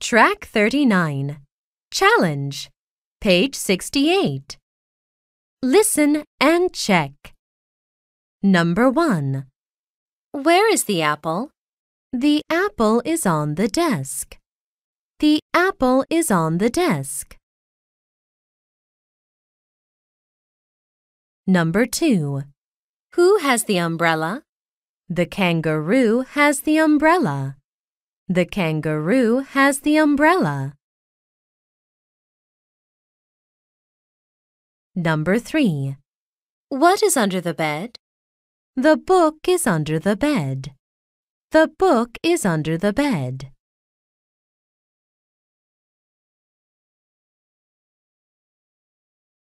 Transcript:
Track 39. Challenge. Page 68. Listen and check. Number 1. Where is the apple? The apple is on the desk. The apple is on the desk. Number 2. Who has the umbrella? The kangaroo has the umbrella. The kangaroo has the umbrella. Number 3. What is under the bed? The book is under the bed. The book is under the bed.